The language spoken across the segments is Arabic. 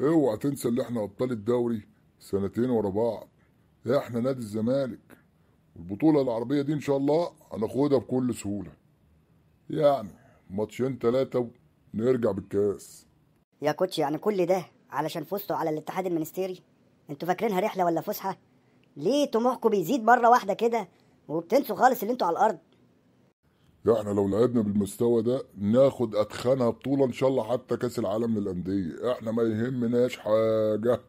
اوعى تنسى اللي احنا ابطال الدوري سنتين ورا بعض ايه احنا نادي الزمالك والبطولة العربية دي ان شاء الله هناخدها بكل سهولة يعني ماتشين ثلاثه ونرجع بالكاس يا كوتش يعني كل ده علشان فزتوا على الاتحاد المنستيري انتوا فاكرينها رحلة ولا فسحة ليه طموحكم بيزيد مرة واحدة كده وبتنسوا خالص اللي انتوا على الارض احنا لو لعبنا بالمستوى ده ناخد اتخانها بطوله ان شاء الله حتى كاس العالم للانديه احنا ما يهمناش حاجه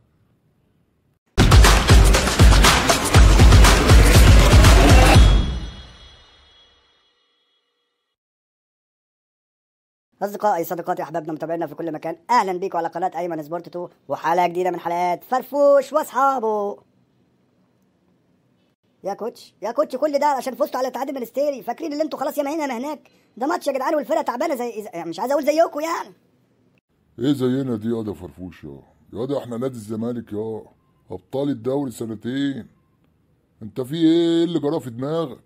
اصدقائي صديقاتي احبابنا متابعينا في كل مكان اهلا بيكم على قناه ايمن سبورت 2 وحلقه جديده من حلقات فرفوش واصحابه يا كوتش يا كوتش كل ده عشان فزتوا على تعادل المنستيري فاكرين ان انتوا خلاص يا ما هنا ما هناك ده ماتش يا جدعان والفرقه تعبانه زي يعني مش عايز اقول زيكم يعني ايه زينا دي يا فرفوش يا يا ده احنا نادي الزمالك يا ابطال الدوري سنتين انت في ايه اللي جرى في دماغك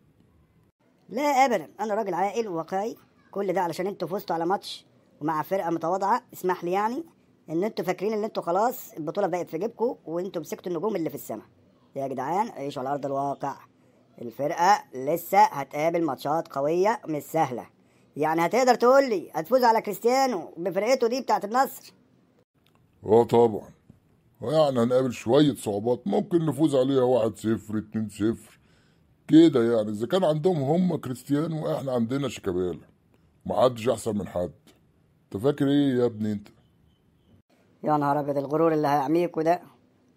لا ابدا انا راجل عاقل وواقعي كل ده علشان انتوا فزتوا على ماتش ومع فرقه متواضعه اسمح لي يعني ان انتوا فاكرين ان انتوا خلاص البطوله بقت في جيبكم وانتوا مسكتوا النجوم اللي في السماء يا جدعان عيشوا على ارض الواقع الفرقه لسه هتقابل ماتشات قويه مش سهله يعني هتقدر تقول لي هتفوز على كريستيانو بفرقته دي بتاعت النصر اه طبعا ويعني هنقابل شوية صعوبات ممكن نفوز عليها واحد صفر اتنين صفر كده يعني إذا كان عندهم هم كريستيانو إحنا عندنا شيكابالا محدش أحسن من حد أنت فاكر إيه يا ابني أنت؟ يا نهار أبيض الغرور اللي هيعميكوا ده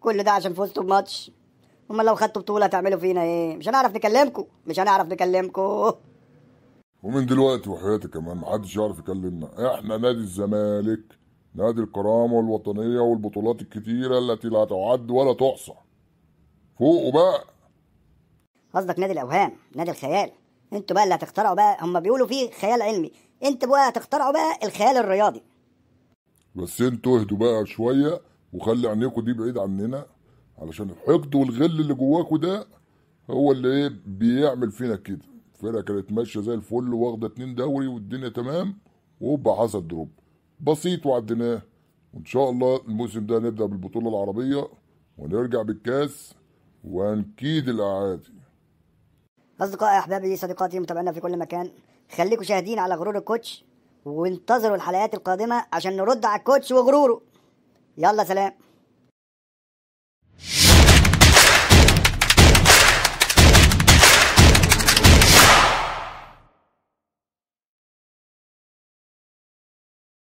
كل ده عشان فزتوا بماتش هم لو خدتوا بطوله تعملوا فينا ايه مش هنعرف نكلمكم مش هنعرف نكلمكم ومن دلوقتي وحياتي كمان محدش يعرف يكلمنا احنا نادي الزمالك نادي الكرامة والوطنية والبطولات الكتيرة التي لا تعد ولا تحصى فوقوا بقى قصدك نادي الاوهام نادي الخيال انتوا بقى اللي هتخترعوا بقى هم بيقولوا فيه خيال علمي انتوا بقى هتخترعوا بقى الخيال الرياضي بس انتوا اهدوا بقى شوية وخلي عينيكوا دي بعيد عننا علشان الحقد والغل اللي جواكوا ده هو اللي ايه بيعمل فينا كده الفرقه كانت ماشيه زي الفل واخده اتنين دوري والدنيا تمام وهوبا حصل دروب بسيط وعديناه وان شاء الله الموسم ده نبدا بالبطوله العربيه ونرجع بالكاس ونكيد الاعادي اصدقائي احبابي صديقاتي متابعينا في كل مكان خليكم شاهدين على غرور الكوتش وانتظروا الحلقات القادمه عشان نرد على الكوتش وغروره يلا سلام